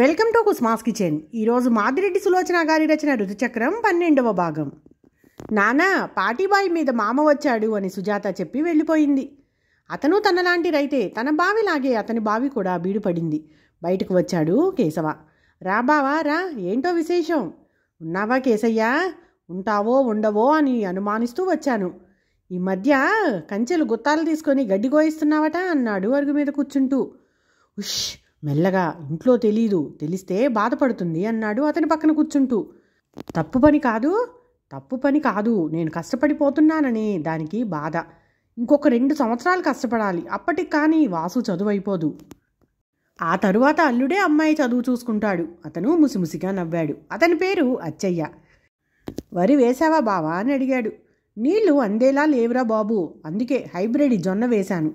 welcome to కుస్మాస్ kitchen ఈరోజు మాదిరెడ్డి సులోచన గారి రచన రుతుచక్రం పన్నెండవ భాగం నానా పాటిబాయి మీద మామ వచ్చాడు అని సుజాత చెప్పి వెళ్ళిపోయింది అతను తనలాంటి రైతే తన బావిలాగే అతని బావి కూడా బీడుపడింది బయటకు వచ్చాడు కేశవ రా బావా రా ఏంటో విశేషం ఉన్నావా కేశయ్యా ఉంటావో ఉండవో అని అనుమానిస్తూ వచ్చాను ఈ మధ్య కంచెలు గుత్తాలు తీసుకొని గడ్డి గోయిస్తున్నావట అన్నాడు అరుగు మీద కూర్చుంటూ ఉష్ మెల్లగా ఇంట్లో తెలీదు తెలిస్తే బాధపడుతుంది అన్నాడు అతని పక్కన కూర్చుంటూ తప్పు పని కాదు తప్పు పని కాదు నేను కష్టపడిపోతున్నానని దానికి బాధ ఇంకొక రెండు సంవత్సరాలు కష్టపడాలి అప్పటికి కానీ వాసు చదువు అయిపోదు ఆ తరువాత అల్లుడే అమ్మాయి చదువు చూసుకుంటాడు అతను ముసిముసిగా నవ్వాడు అతని పేరు అచ్చయ్య వరి వేశావా బావా అని అడిగాడు నీళ్లు అందేలా లేవురా బాబు అందుకే హైబ్రిడ్ జొన్న వేశాను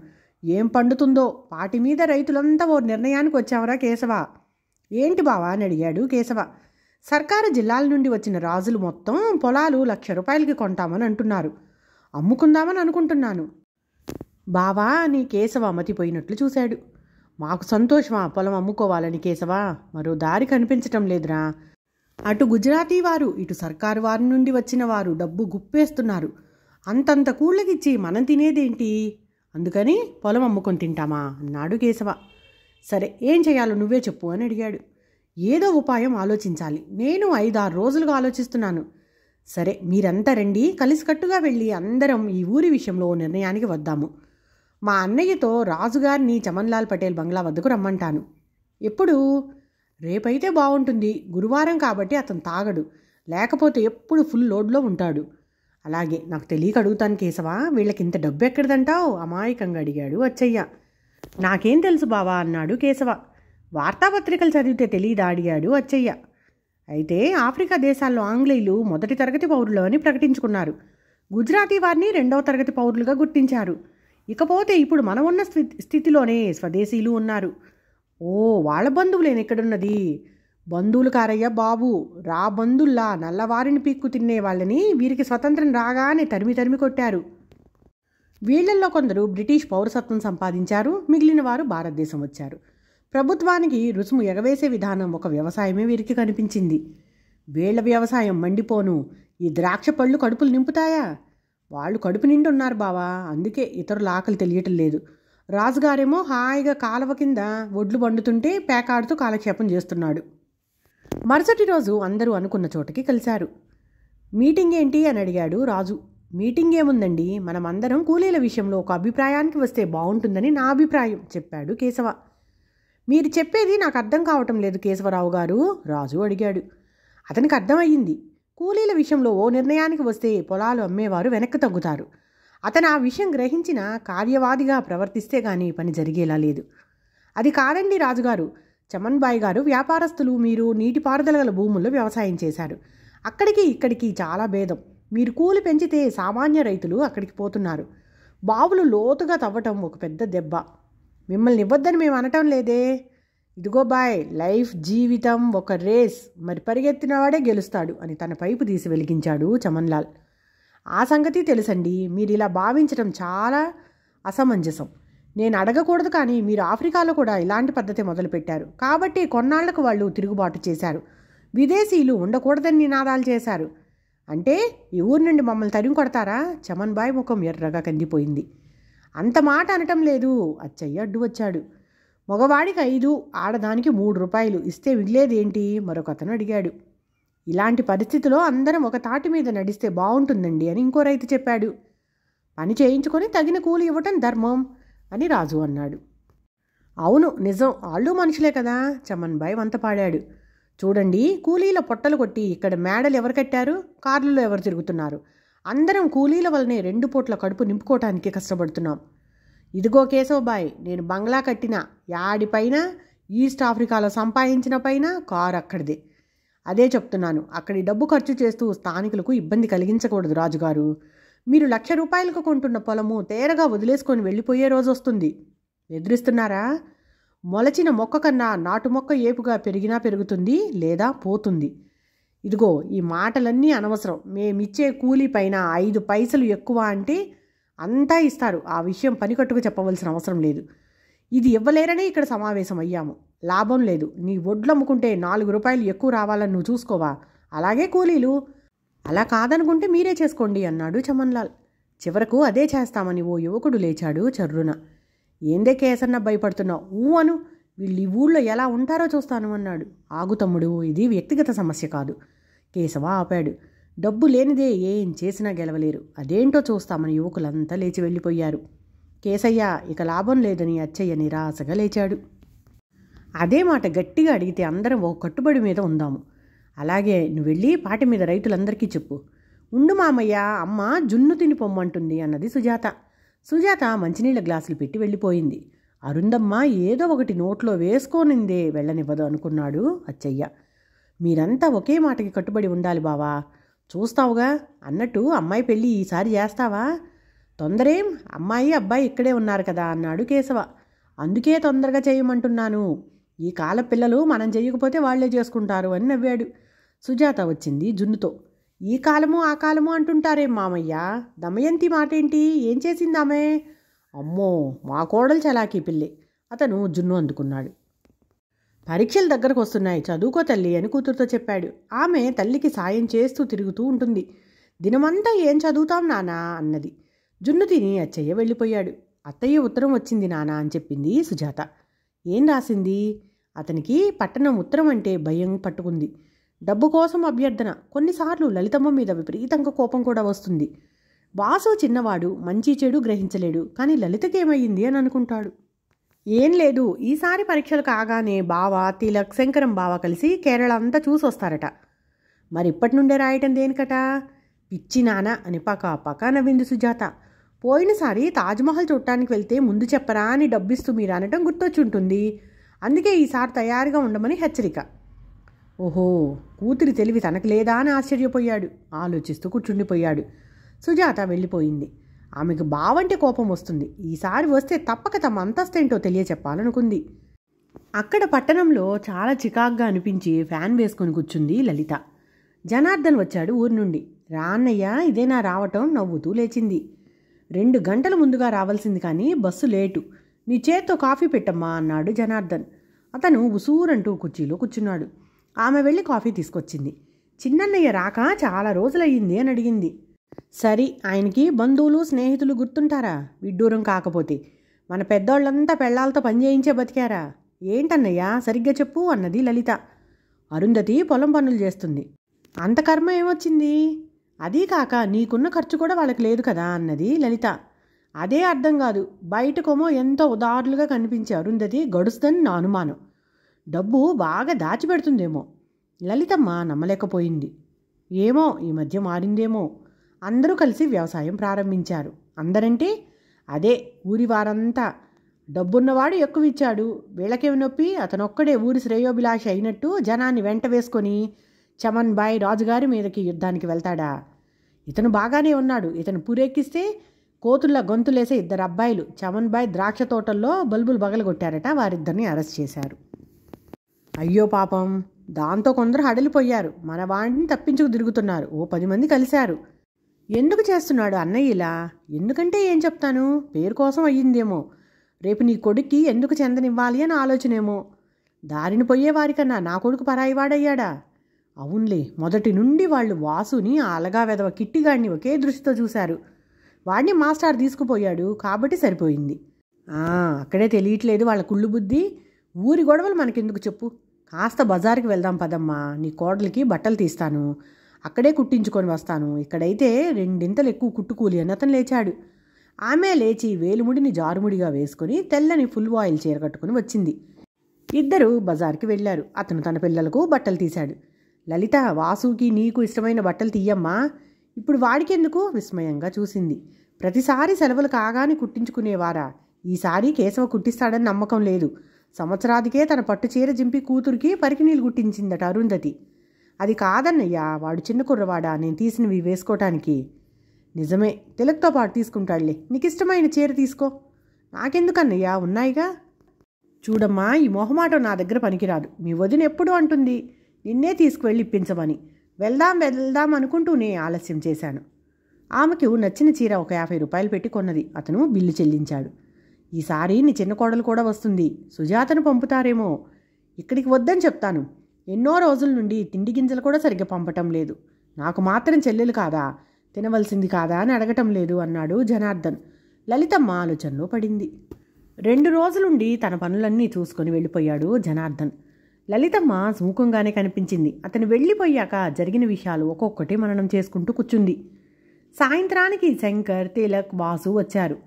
ఏం పండుతుందో వాటి మీద రైతులంతా ఓ నిర్ణయానికి వచ్చావరా కేశవ ఏంటి బావా అని అడిగాడు కేశవ సర్కారు జిల్లాల నుండి వచ్చిన రాజులు మొత్తం పొలాలు లక్ష రూపాయలకి కొంటామని అంటున్నారు అమ్ముకుందామని అనుకుంటున్నాను బావా నీ కేశవ మతిపోయినట్లు చూశాడు మాకు సంతోషమా పొలం అమ్ముకోవాలని కేశవా మరో దారి కనిపించటం లేదురా అటు గుజరాతీ వారు ఇటు సర్కారు వారి నుండి వచ్చిన వారు డబ్బు గుప్పేస్తున్నారు అంతంత కూళ్ళకిచ్చి మనం తినేదేంటి అందుకని పొలం అమ్ముకొని తింటామా అన్నాడు కేశవ సరే ఏం చేయాలో నువ్వే చెప్పు అని అడిగాడు ఏదో ఉపాయం ఆలోచించాలి నేను ఐదారు రోజులుగా ఆలోచిస్తున్నాను సరే మీరంతా రండి కలిసికట్టుగా వెళ్ళి అందరం ఈ ఊరి విషయంలో నిర్ణయానికి వద్దాము మా అన్నయ్యతో రాజుగారిని చమన్లాల్ పటేల్ బంగ్లా వద్దకు రమ్మంటాను ఎప్పుడు రేపైతే బాగుంటుంది గురువారం కాబట్టి అతను తాగడు లేకపోతే ఎప్పుడు ఫుల్ లోడ్లో ఉంటాడు అలాగే నాకు తెలియక అడుగుతాను కేశవా వీళ్ళకి ఇంత డబ్బు ఎక్కడిదంటావు అమాయకంగా అడిగాడు అచ్చయ్య నాకేం తెలుసు బావా అన్నాడు కేశవ వార్తాపత్రికలు చదివితే తెలియదా అడిగాడు అచ్చయ్య అయితే ఆఫ్రికా దేశాల్లో ఆంగ్లేయులు మొదటి తరగతి పౌరులు అని ప్రకటించుకున్నారు గుజరాతీ వారిని రెండవ తరగతి పౌరులుగా గుర్తించారు ఇకపోతే ఇప్పుడు మనం ఉన్న స్థితిలోనే స్వదేశీయులు ఉన్నారు ఓ వాళ్ళ బంధువులేని ఎక్కడున్నది బంధువులు కారయ్య బాబు రా బంధుల్లా నల్లవారిని పీక్కు తినే వాళ్ళని వీరికి స్వతంత్రం రాగానే తరిమి తరిమి కొట్టారు వీళ్లల్లో కొందరు బ్రిటిష్ పౌరసత్వం సంపాదించారు మిగిలిన వారు భారతదేశం వచ్చారు ప్రభుత్వానికి రుసుము ఎగవేసే విధానం ఒక వ్యవసాయమే వీరికి కనిపించింది వీళ్ల వ్యవసాయం మండిపోను ఈ ద్రాక్ష పళ్ళు కడుపులు నింపుతాయా వాళ్ళు కడుపు నిండి ఉన్నారు బావా అందుకే ఇతరుల ఆకలి తెలియటం లేదు రాజుగారేమో హాయిగా కాలువ కింద ఒడ్లు వండుతుంటే పేకాడుతూ కాలక్షేపం చేస్తున్నాడు మరుసటి రోజు అందరూ అనుకున్న చోటకి కలిశారు మీటింగ్ ఏంటి అని అడిగాడు రాజు మీటింగ్ ఏముందండి మనమందరం కూలీల విషయంలో ఒక అభిప్రాయానికి వస్తే బాగుంటుందని నా అభిప్రాయం చెప్పాడు కేశవ మీరు చెప్పేది నాకు అర్థం కావటం లేదు కేశవరావు గారు రాజు అడిగాడు అతనికి అర్థమయ్యింది కూలీల విషయంలో ఓ నిర్ణయానికి వస్తే పొలాలు అమ్మేవారు వెనక్కి తగ్గుతారు అతను ఆ విషయం గ్రహించిన కార్యవాదిగా ప్రవర్తిస్తే కానీ పని జరిగేలా లేదు అది కాదండి రాజుగారు చమన్బాయ్ గారు వ్యాపారస్తులు మీరు నీటిపారుదల గల భూముల్లో వ్యవసాయం చేశారు అక్కడికి ఇక్కడికి చాలా భేదం మీరు కూలి పెంచితే సామాన్య రైతులు అక్కడికి పోతున్నారు బావులు లోతుగా తవ్వటం ఒక పెద్ద దెబ్బ మిమ్మల్ని ఇవ్వద్దని మేము అనటం లేదే ఇదిగో బాయ్ లైఫ్ జీవితం ఒక రేస్ మరి పరిగెత్తినవాడే గెలుస్తాడు అని తన పైపు తీసి వెలిగించాడు చమన్లాల్ ఆ సంగతి తెలుసండి మీరు ఇలా భావించడం చాలా అసమంజసం నేను అడగకూడదు కానీ మీరు ఆఫ్రికాలో కూడా ఇలాంటి పద్ధతి మొదలుపెట్టారు కాబట్టి కొన్నాళ్లకు వాళ్ళు తిరుగుబాటు చేశారు విదేశీయులు ఉండకూడదని నినాదాలు చేశారు అంటే ఈ ఊరు నుండి మమ్మల్ని తరిమి కొడతారా చమన్ బాయ్ ముఖం ఎర్రగా కందిపోయింది అంత మాట అనటం లేదు అచ్చయ్య అడ్డు వచ్చాడు మగవాడికి ఐదు ఆడదానికి మూడు రూపాయలు ఇస్తే మిగిలేదేంటి మరొకతను అడిగాడు ఇలాంటి పరిస్థితిలో అందరం ఒక తాటి మీద నడిస్తే బాగుంటుందండి అని ఇంకో రైతు చెప్పాడు పని చేయించుకొని తగిన కూలి ఇవ్వటం ధర్మం అని రాజు అన్నాడు అవును నిజం వాళ్ళు మనుషులే కదా చమన్ బాయ్ వంత పాడాడు చూడండి కూలీల పొట్టలు కొట్టి ఇక్కడ మేడలు ఎవరు కట్టారు కార్లలో ఎవరు తిరుగుతున్నారు అందరం కూలీల వల్లనే రెండు పూట్ల కడుపు నింపుకోవటానికి కష్టపడుతున్నాం ఇదిగో బాయ్ నేను బంగ్లా కట్టిన యాడిపైన ఈస్ట్ ఆఫ్రికాలో సంపాదించిన పైన కారు అక్కడిదే అదే చెప్తున్నాను అక్కడి డబ్బు ఖర్చు చేస్తూ స్థానికులకు ఇబ్బంది కలిగించకూడదు రాజుగారు మీరు లక్ష రూపాయలకు కొంటున్న పొలము తేరగా వదిలేసుకొని వెళ్ళిపోయే రోజు వస్తుంది నిద్రిస్తున్నారా మొలచిన మొక్క కన్నా నాటు మొక్క ఏపుగా పెరిగినా పెరుగుతుంది లేదా పోతుంది ఇదిగో ఈ మాటలన్నీ అనవసరం మేమిచ్చే కూలీ పైన ఐదు పైసలు ఎక్కువ అంటే అంతా ఇస్తారు ఆ విషయం పనికట్టుకు చెప్పవలసిన అవసరం లేదు ఇది ఇవ్వలేరని ఇక్కడ సమావేశం అయ్యాము లాభం లేదు నీ ఒడ్లు అమ్ముకుంటే నాలుగు రూపాయలు ఎక్కువ రావాలని నువ్వు చూసుకోవా అలాగే కూలీలు అలా కాదనుకుంటే మీరే చేసుకోండి అన్నాడు చమన్లాల్ చివరకు అదే చేస్తామని ఓ యువకుడు లేచాడు చర్రున ఏందే కేసన్న భయపడుతున్నావు ఊ అను వీళ్ళు ఈ ఊళ్ళో ఎలా ఉంటారో చూస్తాను అన్నాడు ఆగు తమ్ముడు ఇది వ్యక్తిగత సమస్య కాదు కేశవ ఆపాడు డబ్బు లేనిదే ఏం చేసినా గెలవలేరు అదేంటో చూస్తామని యువకులంతా లేచి వెళ్ళిపోయారు కేసయ్య ఇక లాభం లేదని అచ్చయ్య నిరాశగా లేచాడు అదే మాట గట్టిగా అడిగితే అందరం ఓ కట్టుబడి మీద ఉందాము అలాగే నువ్వు వెళ్ళి పాటి మీద రైతులందరికీ చెప్పు ఉండు మామయ్య అమ్మ జున్ను తిని పొమ్మంటుంది అన్నది సుజాత సుజాత మంచినీళ్ళ గ్లాసులు పెట్టి వెళ్ళిపోయింది అరుందమ్మ ఏదో ఒకటి నోట్లో వేసుకోనిందే వెళ్ళనివ్వదు అనుకున్నాడు అచ్చయ్య మీరంతా ఒకే మాటకి కట్టుబడి ఉండాలి బావా చూస్తావుగా అన్నట్టు అమ్మాయి పెళ్ళి ఈసారి చేస్తావా తొందరేం అమ్మాయి అబ్బాయి ఇక్కడే ఉన్నారు కదా అన్నాడు కేశవ అందుకే తొందరగా చేయమంటున్నాను ఈ కాల పిల్లలు మనం చేయకపోతే వాళ్లే చేసుకుంటారు అని నవ్వాడు సుజాత వచ్చింది జున్నుతో ఈ కాలము ఆ కాలము అంటుంటారే మామయ్య దమయంతి మాటేంటి ఏం చేసిందామే అమ్మో మా కోడలు చలాకీ పిల్లి అతను జున్ను అందుకున్నాడు పరీక్షలు దగ్గరకు వస్తున్నాయి చదువుకో తల్లి అని కూతురుతో చెప్పాడు ఆమె తల్లికి సాయం చేస్తూ తిరుగుతూ ఉంటుంది దినమంతా ఏం చదువుతాం నానా అన్నది జున్ను తిని అచ్చయ్య వెళ్ళిపోయాడు అత్తయ్య ఉత్తరం వచ్చింది నానా అని చెప్పింది సుజాత ఏం రాసింది అతనికి పట్టణం ఉత్తరం అంటే భయం పట్టుకుంది డబ్బు కోసం అభ్యర్థన కొన్నిసార్లు లలితమ్మ మీద విపరీతంగా కోపం కూడా వస్తుంది వాసు చిన్నవాడు మంచి చెడు గ్రహించలేడు కానీ లలితకేమయ్యింది అని అనుకుంటాడు ఏం లేదు ఈసారి పరీక్షలు కాగానే బావ తిలక్ శంకరం బావ కలిసి కేరళ అంతా చూసొస్తారట మరి ఇప్పటి నుండే రాయటం దేనికట పిచ్చి నాన్న అని పక పక నవ్వింది సుజాత పోయినసారి తాజ్మహల్ చూడటానికి వెళ్తే ముందు చెప్పరా అని డబ్బిస్తూ మీరు అనటం గుర్తొచ్చుంటుంది అందుకే ఈసారి తయారుగా ఉండమని హెచ్చరిక ఓహో కూతురి తెలివి తనకు లేదా అని ఆశ్చర్యపోయాడు ఆలోచిస్తూ కూర్చుండిపోయాడు సుజాత వెళ్ళిపోయింది ఆమెకు బావంటే కోపం వస్తుంది ఈసారి వస్తే తప్పక తమ అంతస్తేంటో తెలియచెప్పాలనుకుంది అక్కడ పట్టణంలో చాలా చికాగ్గా అనిపించి ఫ్యాన్ వేసుకొని కూర్చుంది లలిత జనార్దన్ వచ్చాడు ఊరి నుండి రాన్నయ్య ఇదేనా రావటం నవ్వుతూ లేచింది రెండు గంటల ముందుగా రావాల్సింది కానీ బస్సు లేటు నీ చేత్తో కాఫీ పెట్టమ్మా అన్నాడు జనార్దన్ అతను ఉసూరంటూ కుర్చీలో కూర్చున్నాడు ఆమె వెళ్ళి కాఫీ తీసుకొచ్చింది చిన్నన్నయ్య రాక చాలా రోజులయ్యింది అని అడిగింది సరి ఆయనకి బంధువులు స్నేహితులు గుర్తుంటారా విడ్డూరం కాకపోతే మన పెద్దోళ్ళంతా పెళ్లాలతో పనిచేయించే బతికారా ఏంటన్నయ్యా సరిగ్గా చెప్పు అన్నది లలిత అరుంధతి పొలం పనులు చేస్తుంది అంత కర్మ ఏమొచ్చింది అదీ కాక నీకున్న ఖర్చు కూడా వాళ్ళకి లేదు కదా అన్నది లలిత అదే అర్థం కాదు బయటకోమో ఎంతో ఉదారులుగా కనిపించే అరుంధతి గడుస్తుందని నా అనుమానం డబ్బు బాగా దాచిపెడుతుందేమో లలితమ్మ నమ్మలేకపోయింది ఏమో ఈ మధ్య మారిందేమో అందరూ కలిసి వ్యవసాయం ప్రారంభించారు అందరంటే అదే ఊరి వారంతా డబ్బున్నవాడు ఎక్కువ ఇచ్చాడు వీళ్ళకేమి నొప్పి అతనొక్కడే ఊరి శ్రేయోభిలాష అయినట్టు జనాన్ని వెంట వేసుకొని చమన్ బాయ్ రాజుగారి మీదకి యుద్ధానికి వెళ్తాడా ఇతను బాగానే ఉన్నాడు ఇతను పూరెక్కిస్తే కోతుల్లా గొంతులేసే ఇద్దరు అబ్బాయిలు చమన్ బాయ్ ద్రాక్ష తోటల్లో బల్బులు బగలగొట్టారట వారిద్దరిని అరెస్ట్ చేశారు అయ్యో పాపం దాంతో కొందరు హడలిపోయారు మన వాడిని తప్పించుకు తిరుగుతున్నారు ఓ పది మంది కలిశారు ఎందుకు చేస్తున్నాడు అన్నయ్య ఇలా ఎందుకంటే ఏం చెప్తాను పేరు కోసం అయ్యిందేమో రేపు నీ కొడుక్కి ఎందుకు చెందనివ్వాలి అని ఆలోచనేమో దారిని పోయేవారికన్నా నా కొడుకు పరాయివాడయ్యాడా అవునులే మొదటి నుండి వాళ్ళు వాసుని అలగా వెదవ కిట్టిగాడిని ఒకే దృష్టితో చూశారు వాడిని మాస్టర్ తీసుకుపోయాడు కాబట్టి సరిపోయింది అక్కడే తెలియట్లేదు వాళ్ళ కుళ్ళు బుద్ధి ఊరి గొడవలు మనకెందుకు చెప్పు కాస్త బజార్కి వెళ్దాం పదమ్మా నీ కోడలికి బట్టలు తీస్తాను అక్కడే కుట్టించుకొని వస్తాను ఇక్కడైతే రెండింతలు ఎక్కువ కుట్టుకూలి అని అతను లేచాడు ఆమె లేచి వేలుముడిని జారుముడిగా వేసుకుని తెల్లని ఫుల్ ఆయిల్ చీర కట్టుకుని వచ్చింది ఇద్దరు బజార్కి వెళ్ళారు అతను తన పిల్లలకు బట్టలు తీశాడు లలిత వాసుకి నీకు ఇష్టమైన బట్టలు తీయమ్మా ఇప్పుడు వాడికెందుకు విస్మయంగా చూసింది ప్రతిసారి సెలవులు కాగానే కుట్టించుకునేవారా ఈసారి కేశవ కుట్టిస్తాడని నమ్మకం లేదు సంవత్సరాదికే తన పట్టు చీర జింపి కూతురికి పరికినీళ్ళు గుట్టించిందట అరుంధతి అది కాదన్నయ్యా వాడు చిన్న కుర్రవాడా నేను తీసినవి వేసుకోవటానికి నిజమే తిలక్తో పాటు తీసుకుంటాడులే నీకు ఇష్టమైన చీర తీసుకో నాకెందుకన్నయ్యా ఉన్నాయిగా చూడమ్మా ఈ మొహమాటం నా దగ్గర పనికిరాదు మీ వదిన ఎప్పుడు అంటుంది నిన్నే తీసుకువెళ్ళి ఇప్పించమని వెళ్దాం వెళ్దాం అనుకుంటూనే ఆలస్యం చేశాను ఆమెకు నచ్చిన చీర ఒక యాభై రూపాయలు పెట్టి కొన్నది అతను బిల్లు చెల్లించాడు ఈసారి నీ చిన్న కోడలు కూడా వస్తుంది సుజాతను పంపుతారేమో ఇక్కడికి వద్దని చెప్తాను ఎన్నో రోజుల నుండి తిండి గింజలు కూడా సరిగ్గా పంపటం లేదు నాకు మాత్రం చెల్లెలు కాదా తినవలసింది కాదా అని అడగటం లేదు అన్నాడు జనార్దన్ లలితమ్మ ఆలోచనలో పడింది రెండు రోజులుండి తన పనులన్నీ చూసుకొని వెళ్ళిపోయాడు జనార్దన్ లలితమ్మ సుముఖంగానే కనిపించింది అతను వెళ్ళిపోయాక జరిగిన విషయాలు ఒక్కొక్కటి మననం చేసుకుంటూ కూర్చుంది సాయంత్రానికి శంకర్ తిలక్ వాసు వచ్చారు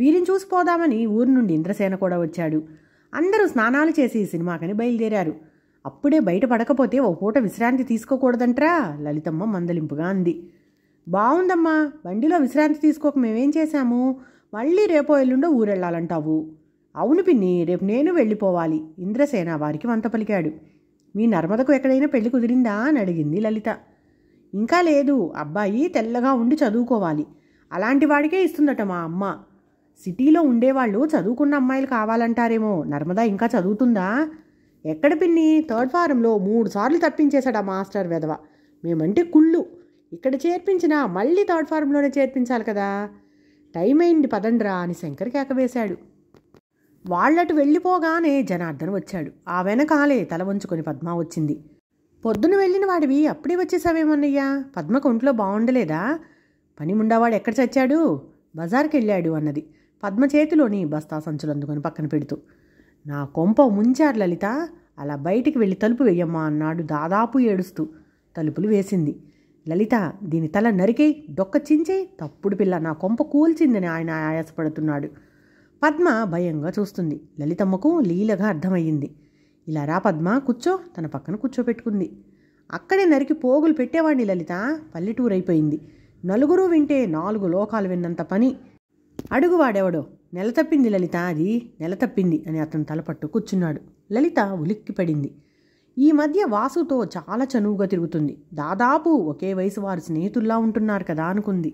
వీరిని చూసిపోదామని ఊరు నుండి ఇంద్రసేన కూడా వచ్చాడు అందరూ స్నానాలు చేసి సినిమాకని బయలుదేరారు అప్పుడే బయట పడకపోతే ఓ పూట విశ్రాంతి తీసుకోకూడదంట్రా లలితమ్మ మందలింపుగా అంది బాగుందమ్మా బండిలో విశ్రాంతి తీసుకోక మేమేం చేశాము మళ్ళీ రేపో ఎల్లుండో ఊరెళ్ళాలంటావు అవును పిన్ని రేపు నేను వెళ్ళిపోవాలి ఇంద్రసేన వారికి వంత పలికాడు మీ నర్మదకు ఎక్కడైనా పెళ్లి కుదిరిందా అని అడిగింది లలిత ఇంకా లేదు అబ్బాయి తెల్లగా ఉండి చదువుకోవాలి అలాంటి వాడికే ఇస్తుందట మా అమ్మ సిటీలో ఉండేవాళ్ళు చదువుకున్న అమ్మాయిలు కావాలంటారేమో నర్మదా ఇంకా చదువుతుందా ఎక్కడ పిన్ని థర్డ్ ఫారంలో మూడు సార్లు తప్పించేశాడు ఆ మాస్టర్ వెధవ మేమంటే కుళ్ళు ఇక్కడ చేర్పించినా మళ్ళీ థర్డ్ ఫారంలోనే చేర్పించాలి కదా టైం అయింది పదండ్రా అని శంకర్ కేకవేశాడు వాళ్ళటు వెళ్ళిపోగానే జనార్దన్ వచ్చాడు ఆ వెనకాలే తల వంచుకొని పద్మ వచ్చింది పొద్దున వెళ్ళిన వాడివి అప్పుడే వచ్చేసావేమన్నయ్యా పద్మకు ఒంట్లో బాగుండలేదా పని ముండావాడు ఎక్కడ చచ్చాడు బజార్కి వెళ్ళాడు అన్నది పద్మ చేతిలోని బస్తా సంచులు అందుకొని పక్కన పెడుతూ నా కొంప ముంచారు లలిత అలా బయటికి వెళ్ళి తలుపు వేయమ్మా అన్నాడు దాదాపు ఏడుస్తూ తలుపులు వేసింది లలిత దీని తల నరికే డొక్క చించే తప్పుడు పిల్ల నా కొంప కూల్చిందని ఆయన ఆయాసపడుతున్నాడు పద్మ భయంగా చూస్తుంది లలితమ్మకు లీలగా అర్థమయ్యింది ఇలా రా పద్మ కూర్చో తన పక్కన కూర్చోపెట్టుకుంది అక్కడే నరికి పోగులు పెట్టేవాడిని లలిత పల్లెటూరైపోయింది నలుగురు వింటే నాలుగు లోకాలు విన్నంత పని అడుగువాడెవడో తప్పింది లలిత అది నెల తప్పింది అని అతను తలపట్టు కూర్చున్నాడు లలిత ఉలిక్కిపడింది ఈ మధ్య వాసుతో చాలా చనువుగా తిరుగుతుంది దాదాపు ఒకే వయసు వారు స్నేహితుల్లా ఉంటున్నారు కదా అనుకుంది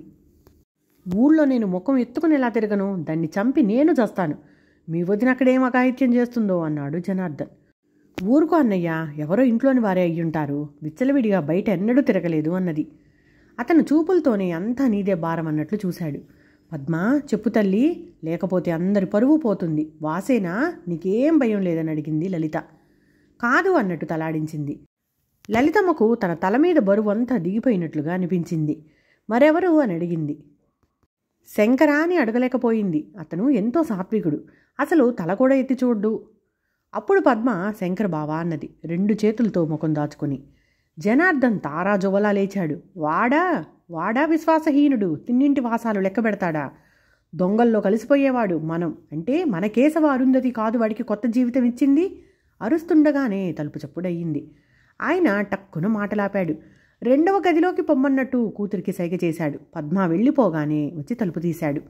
ఊళ్ళో నేను ముఖం ఎత్తుకుని ఎలా తిరగను దాన్ని చంపి నేను చేస్తాను మీ వదిన అక్కడేం అఘాయిత్యం చేస్తుందో అన్నాడు జనార్దన్ ఊరుకో అన్నయ్య ఎవరో ఇంట్లోని వారే అయ్యుంటారు విచ్చలవిడిగా బయట ఎన్నడూ తిరగలేదు అన్నది అతను చూపులతోనే అంతా నీదే భారం అన్నట్లు చూశాడు పద్మా చెప్పు తల్లి లేకపోతే అందరి పరువు పోతుంది వాసేనా నీకేం భయం లేదని అడిగింది లలిత కాదు అన్నట్టు తలాడించింది లలితమ్మకు తన తల మీద బరువంతా దిగిపోయినట్లుగా అనిపించింది మరెవరు అని అడిగింది శంకరా అని అడగలేకపోయింది అతను ఎంతో సాత్వికుడు అసలు తల కూడా ఎత్తి చూడ్డు అప్పుడు పద్మ శంకర బావా అన్నది రెండు చేతులతో ముఖం దాచుకొని జనార్దన్ తారా జువలా లేచాడు వాడా వాడా విశ్వాసహీనుడు తిన్నింటి వాసాలు లెక్కబెడతాడా దొంగల్లో కలిసిపోయేవాడు మనం అంటే మన కేశవ అరుంధతి కాదు వాడికి కొత్త జీవితం ఇచ్చింది అరుస్తుండగానే తలుపు చప్పుడయ్యింది ఆయన టక్కున మాటలాపాడు రెండవ గదిలోకి పొమ్మన్నట్టు కూతురికి సైగ చేశాడు పద్మ వెళ్ళిపోగానే వచ్చి తలుపు తీశాడు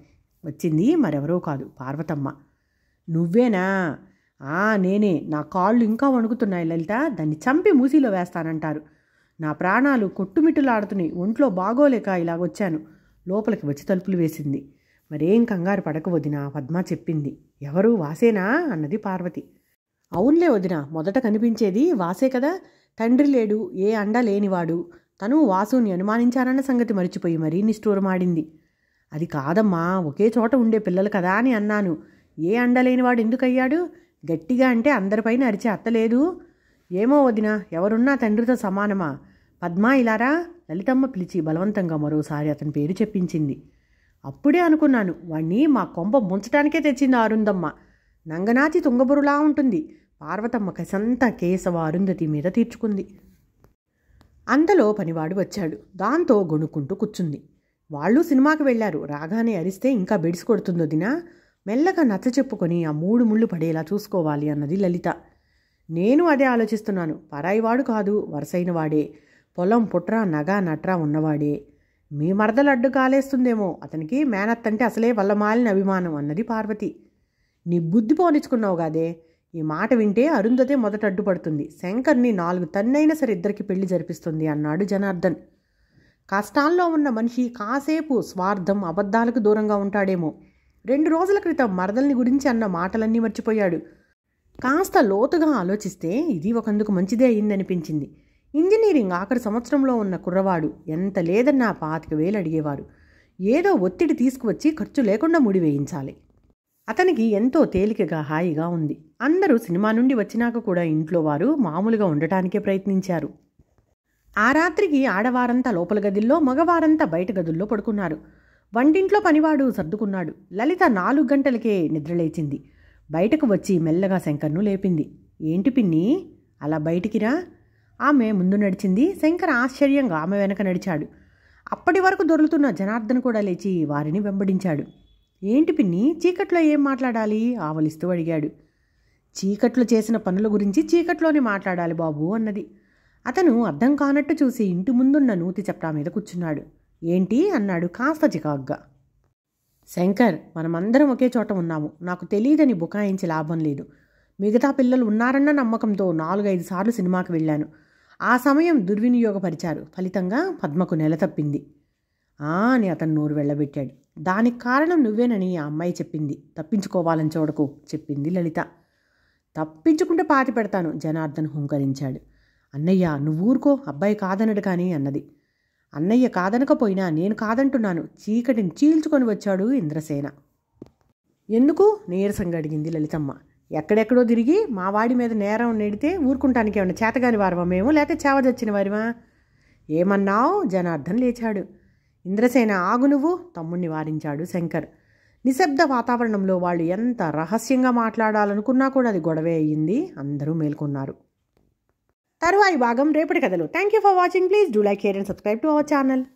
వచ్చింది మరెవరో కాదు పార్వతమ్మ నువ్వేనా ఆ నేనే నా కాళ్ళు ఇంకా వణుకుతున్నాయి లలిత దాన్ని చంపి మూసీలో వేస్తానంటారు నా ప్రాణాలు కొట్టుమిట్టులాడుతున్నాయి ఒంట్లో బాగోలేక ఇలాగొచ్చాను లోపలికి వచ్చి తలుపులు వేసింది మరేం కంగారు పడక వదినా పద్మ చెప్పింది ఎవరు వాసేనా అన్నది పార్వతి అవునులే వదిన మొదట కనిపించేది వాసే కదా తండ్రి లేడు ఏ అండ లేనివాడు తను వాసుని అనుమానించానన్న సంగతి మరిచిపోయి మరీ నిష్ఠూరమాడింది అది కాదమ్మా ఒకే చోట ఉండే పిల్లలు కదా అని అన్నాను ఏ అండలేనివాడు ఎందుకయ్యాడు గట్టిగా అంటే అందరిపైన అరిచే అత్తలేదు ఏమో వదిన ఎవరున్నా తండ్రితో సమానమా పద్మా ఇలారా లలితమ్మ పిలిచి బలవంతంగా మరోసారి అతని పేరు చెప్పించింది అప్పుడే అనుకున్నాను వాణ్ణి మా కొంప ముంచటానికే తెచ్చింది అరుందమ్మ నంగనాచి తుంగబురులా ఉంటుంది పార్వతమ్మ కసంత కేశవ అరుంధతి మీద తీర్చుకుంది అంతలో పనివాడు వచ్చాడు దాంతో గొణుక్కుంటూ కూర్చుంది వాళ్ళు సినిమాకి వెళ్ళారు రాగానే అరిస్తే ఇంకా బెడిసి కొడుతుందో దినా మెల్లగా నచ్చ చెప్పుకొని ఆ మూడు ముళ్ళు పడేలా చూసుకోవాలి అన్నది లలిత నేను అదే ఆలోచిస్తున్నాను పరాయివాడు కాదు వరసైన వాడే పొలం పుట్రా నగా నట్రా ఉన్నవాడే మీ మరదలు అడ్డు కాలేస్తుందేమో అతనికి మేనత్తంటే అసలే వల్లమాలిన అభిమానం అన్నది పార్వతి నీ బుద్ధి పోనిచ్చుకున్నావు కాదే ఈ మాట వింటే అరుంధతి మొదట అడ్డుపడుతుంది శంకర్ని నాలుగు తన్నైనా సరే ఇద్దరికి పెళ్లి జరిపిస్తుంది అన్నాడు జనార్దన్ కష్టాల్లో ఉన్న మనిషి కాసేపు స్వార్థం అబద్ధాలకు దూరంగా ఉంటాడేమో రెండు రోజుల క్రితం మరదల్ని గురించి అన్న మాటలన్నీ మర్చిపోయాడు కాస్త లోతుగా ఆలోచిస్తే ఇది ఒకందుకు మంచిదే అయిందనిపించింది ఇంజనీరింగ్ ఆఖరి సంవత్సరంలో ఉన్న కుర్రవాడు ఎంత లేదన్నా పాతిక వేలు అడిగేవారు ఏదో ఒత్తిడి తీసుకువచ్చి ఖర్చు లేకుండా ముడివేయించాలి అతనికి ఎంతో తేలికగా హాయిగా ఉంది అందరూ సినిమా నుండి వచ్చినాక కూడా ఇంట్లో వారు మామూలుగా ఉండటానికే ప్రయత్నించారు ఆ రాత్రికి ఆడవారంతా లోపల గదిల్లో మగవారంతా బయట గదుల్లో పడుకున్నారు వంటింట్లో పనివాడు సర్దుకున్నాడు లలిత నాలుగు గంటలకే నిద్రలేచింది బయటకు వచ్చి మెల్లగా శంకర్ను లేపింది ఏంటి పిన్ని అలా బయటికిరా ఆమె ముందు నడిచింది శంకర్ ఆశ్చర్యంగా ఆమె వెనక నడిచాడు అప్పటి వరకు దొరుకుతున్న జనార్దన్ కూడా లేచి వారిని వెంబడించాడు ఏంటి పిన్ని చీకట్లో ఏం మాట్లాడాలి ఆవలిస్తూ అడిగాడు చీకట్లో చేసిన పనుల గురించి చీకట్లోనే మాట్లాడాలి బాబు అన్నది అతను అర్థం కానట్టు చూసి ఇంటి ముందున్న నూతి చప్టా మీద కూర్చున్నాడు ఏంటి అన్నాడు కాస్త చికాగ్గా శంకర్ మనమందరం ఒకే చోట ఉన్నాము నాకు తెలియదని బుకాయించి లాభం లేదు మిగతా పిల్లలు ఉన్నారన్న నమ్మకంతో నాలుగైదు సార్లు సినిమాకి వెళ్ళాను ఆ సమయం దుర్వినియోగపరిచారు ఫలితంగా పద్మకు నెల తప్పింది ఆ అని అతను నోరు వెళ్ళబెట్టాడు దానికి కారణం నువ్వేనని ఆ అమ్మాయి చెప్పింది తప్పించుకోవాలని చూడకు చెప్పింది లలిత తప్పించుకుంటే పాతి పెడతాను జనార్దన్ హుంకరించాడు అన్నయ్య నువ్వు ఊరుకో అబ్బాయి కాదనడు కానీ అన్నది అన్నయ్య కాదనకపోయినా నేను కాదంటున్నాను చీకటిని చీల్చుకొని వచ్చాడు ఇంద్రసేన ఎందుకు నీరసంగా అడిగింది లలితమ్మ ఎక్కడెక్కడో తిరిగి మా వాడి మీద నేరం నెడితే ఊరుకుంటానికి ఏమన్నా చేతగాని వారమా మేము లేక చేవదొచ్చిన వారిమా ఏమన్నావు జనార్దన్ లేచాడు ఇంద్రసేన ఆగు నువ్వు తమ్ముణ్ణి వారించాడు శంకర్ నిశ్శబ్ద వాతావరణంలో వాళ్ళు ఎంత రహస్యంగా మాట్లాడాలనుకున్నా కూడా అది గొడవే అయ్యింది అందరూ మేల్కొన్నారు తరువాయి భాగం రేపటి కథలు thank you for watching please do like share and subscribe to our channel